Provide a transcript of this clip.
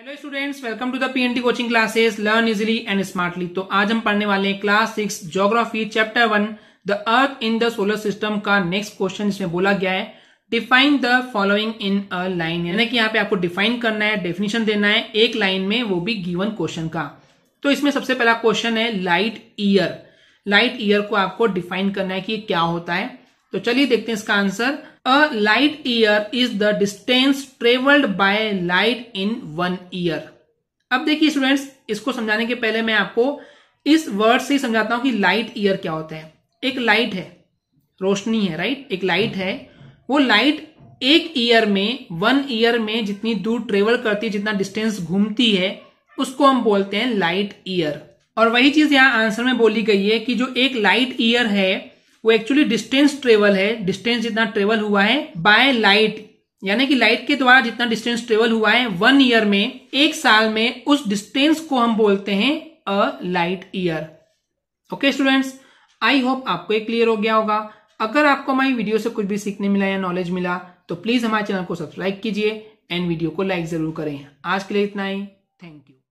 hello students welcome to the PNT coaching classes learn easily and smartly तो आज हम पढ़ने वाले हैं class six geography chapter one the earth in the solar system का next question इसमें बोला गया है define the following in a line यानी कि यहाँ पे आपको डिफाइन करना है डेफिनेशन देना है एक लाइन में वो भी गिवन क्वेश्चन का तो इसमें सबसे पहला क्वेश्चन है लाइट ईयर लाइट ईयर को आपको डिफाइन करना है कि क्या होता है तो चलिए देखते हैं इसका answer a light year is the distance travelled by light in one year अब देखिए स्टूडेंट्स इसको समझाने के पहले मैं आपको इस वर्ड से ही समझाता हूं कि लाइट ईयर क्या होता है एक लाइट है रोशनी है राइट एक लाइट है वो लाइट एक ईयर में वन ईयर में जितनी दूर ट्रेवल करती है जितना डिस्टेंस घूमती है उसको हम बोलते हैं लाइट ईयर और वही चीज यहां आंसर में बोली गई है कि जो एक लाइट ईयर है वो एक्चुअली डिस्टेंस ट्रेवल है डिस्टेंस जितना ट्रेवल हुआ है बाय लाइट यानी कि लाइट के द्वारा जितना डिस्टेंस ट्रेवल हुआ है वन ईयर में एक साल में उस डिस्टेंस को हम बोलते हैं a light year okay students I hope आपको ये क्लियर हो गया होगा अगर आपको हमारी वीडियो से कुछ भी सीखने मिला या नॉलेज मिला तो प्लीज हमारे चैनल को सब्सक्राइब कीजिए एंड वीडियो को लाइक जरूर करें आज के लिए इतना ही थैंक यू